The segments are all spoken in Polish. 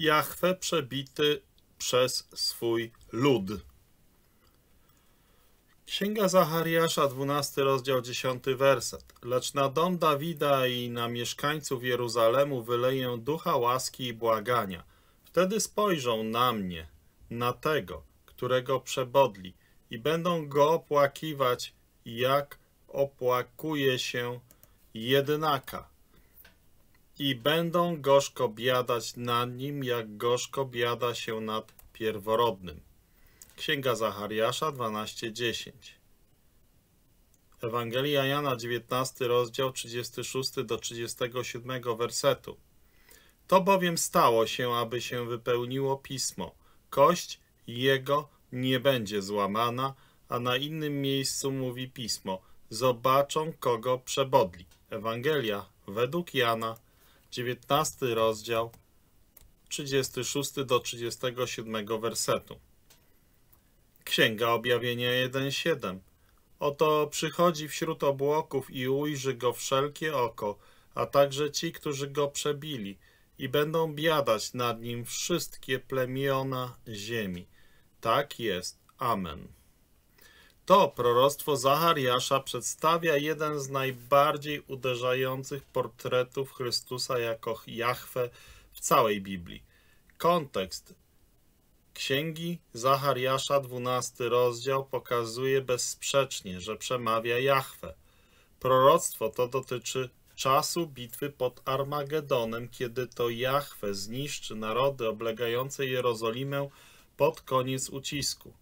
Jachwę przebity przez swój lud. Księga Zachariasza, 12 rozdział, 10 werset. Lecz na dom Dawida i na mieszkańców Jeruzalemu wyleję ducha łaski i błagania. Wtedy spojrzą na mnie, na tego, którego przebodli i będą go opłakiwać, jak opłakuje się jednaka i będą gorzko biadać nad nim, jak gorzko biada się nad pierworodnym. Księga Zachariasza 12:10. Ewangelia Jana 19 rozdział 36 do 37 wersetu. To bowiem stało się, aby się wypełniło pismo. Kość jego nie będzie złamana, a na innym miejscu mówi pismo. Zobaczą, kogo przebodli. Ewangelia według Jana 19 rozdział, 36 do 37 wersetu. Księga Objawienia 1:7. Oto przychodzi wśród obłoków i ujrzy go wszelkie oko, a także ci, którzy go przebili, i będą biadać nad nim wszystkie plemiona ziemi. Tak jest. Amen. To proroctwo Zachariasza przedstawia jeden z najbardziej uderzających portretów Chrystusa jako Jahwe w całej Biblii. Kontekst Księgi Zachariasza, 12 rozdział, pokazuje bezsprzecznie, że przemawia Jahwe. Proroctwo to dotyczy czasu bitwy pod Armagedonem, kiedy to Jahwe zniszczy narody oblegające Jerozolimę pod koniec ucisku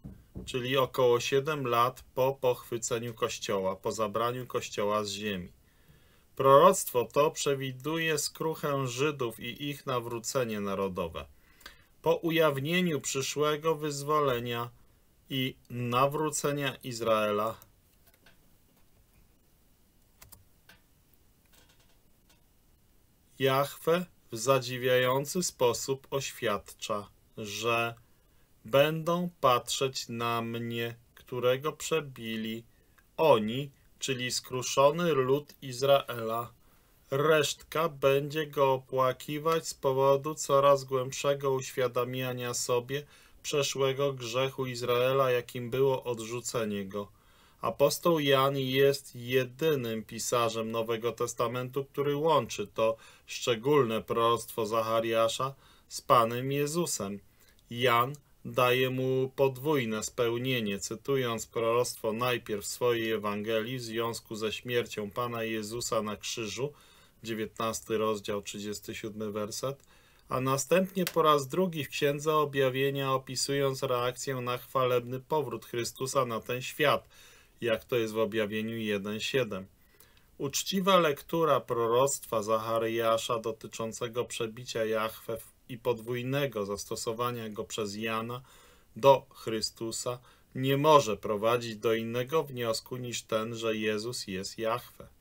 czyli około 7 lat po pochwyceniu Kościoła, po zabraniu Kościoła z ziemi. Proroctwo to przewiduje skruchę Żydów i ich nawrócenie narodowe. Po ujawnieniu przyszłego wyzwolenia i nawrócenia Izraela Jahwe w zadziwiający sposób oświadcza, że będą patrzeć na mnie, którego przebili oni, czyli skruszony lud Izraela. Resztka będzie go opłakiwać z powodu coraz głębszego uświadamiania sobie przeszłego grzechu Izraela, jakim było odrzucenie go. Apostoł Jan jest jedynym pisarzem Nowego Testamentu, który łączy to szczególne proroctwo Zachariasza z Panem Jezusem. Jan daje mu podwójne spełnienie, cytując proroctwo najpierw w swojej Ewangelii w związku ze śmiercią Pana Jezusa na krzyżu, 19 rozdział, 37 werset, a następnie po raz drugi w Księdze Objawienia opisując reakcję na chwalebny powrót Chrystusa na ten świat, jak to jest w Objawieniu 1.7. Uczciwa lektura proroctwa Zachariasza dotyczącego przebicia Jahwe w i podwójnego zastosowania go przez Jana do Chrystusa nie może prowadzić do innego wniosku niż ten, że Jezus jest Jahwe.